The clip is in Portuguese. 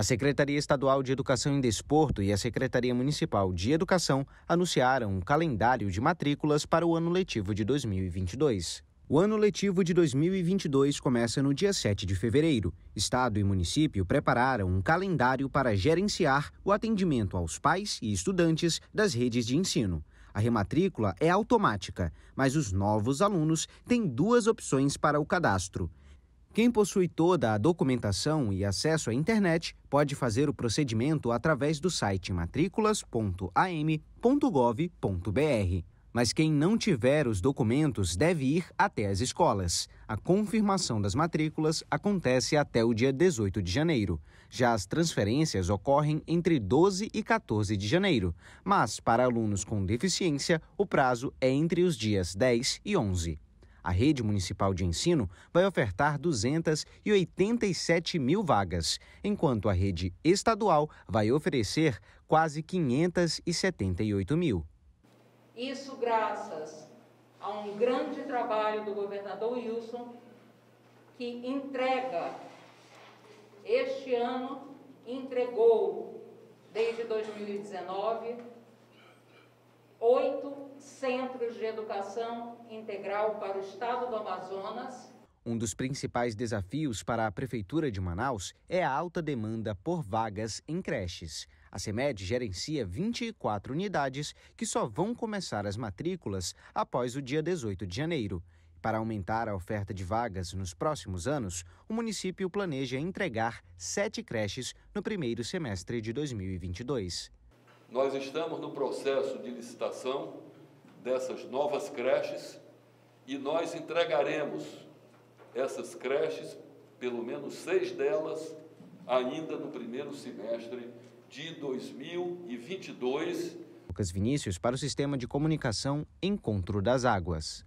A Secretaria Estadual de Educação em Desporto e a Secretaria Municipal de Educação anunciaram um calendário de matrículas para o ano letivo de 2022. O ano letivo de 2022 começa no dia 7 de fevereiro. Estado e município prepararam um calendário para gerenciar o atendimento aos pais e estudantes das redes de ensino. A rematrícula é automática, mas os novos alunos têm duas opções para o cadastro quem possui toda a documentação e acesso à internet pode fazer o procedimento através do site matrículas.am.gov.br. Mas quem não tiver os documentos deve ir até as escolas. A confirmação das matrículas acontece até o dia 18 de janeiro. Já as transferências ocorrem entre 12 e 14 de janeiro, mas para alunos com deficiência, o prazo é entre os dias 10 e 11. A rede municipal de ensino vai ofertar 287 mil vagas, enquanto a rede estadual vai oferecer quase 578 mil. Isso graças a um grande trabalho do governador Wilson, que entrega este ano, entregou desde 2019 centros de educação integral para o estado do Amazonas. Um dos principais desafios para a Prefeitura de Manaus é a alta demanda por vagas em creches. A CEMED gerencia 24 unidades que só vão começar as matrículas após o dia 18 de janeiro. Para aumentar a oferta de vagas nos próximos anos, o município planeja entregar sete creches no primeiro semestre de 2022. Nós estamos no processo de licitação dessas novas creches e nós entregaremos essas creches, pelo menos seis delas, ainda no primeiro semestre de 2022. Lucas Vinícius para o Sistema de Comunicação Encontro das Águas.